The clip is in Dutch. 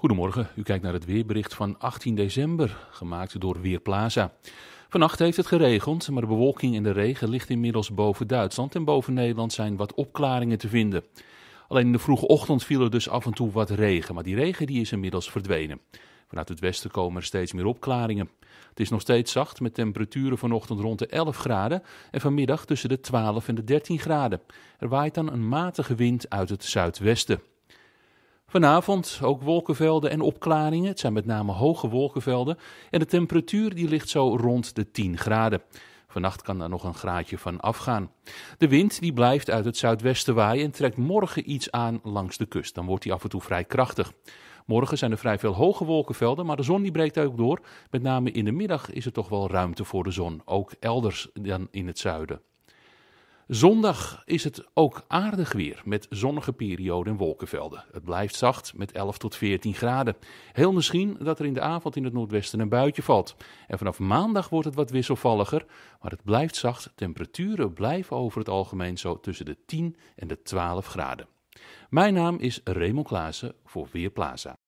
Goedemorgen, u kijkt naar het weerbericht van 18 december, gemaakt door Weerplaza. Vannacht heeft het geregend, maar de bewolking en de regen ligt inmiddels boven Duitsland en boven Nederland zijn wat opklaringen te vinden. Alleen in de vroege ochtend viel er dus af en toe wat regen, maar die regen die is inmiddels verdwenen. Vanuit het westen komen er steeds meer opklaringen. Het is nog steeds zacht met temperaturen vanochtend rond de 11 graden en vanmiddag tussen de 12 en de 13 graden. Er waait dan een matige wind uit het zuidwesten. Vanavond ook wolkenvelden en opklaringen. Het zijn met name hoge wolkenvelden. En de temperatuur die ligt zo rond de 10 graden. Vannacht kan daar nog een graadje van afgaan. De wind die blijft uit het zuidwesten waaien en trekt morgen iets aan langs de kust. Dan wordt die af en toe vrij krachtig. Morgen zijn er vrij veel hoge wolkenvelden, maar de zon die breekt ook door. Met name in de middag is er toch wel ruimte voor de zon, ook elders dan in het zuiden. Zondag is het ook aardig weer met zonnige perioden en wolkenvelden. Het blijft zacht met 11 tot 14 graden. Heel misschien dat er in de avond in het noordwesten een buitje valt. En vanaf maandag wordt het wat wisselvalliger, maar het blijft zacht. Temperaturen blijven over het algemeen zo tussen de 10 en de 12 graden. Mijn naam is Raymond Klaassen voor Weerplaza.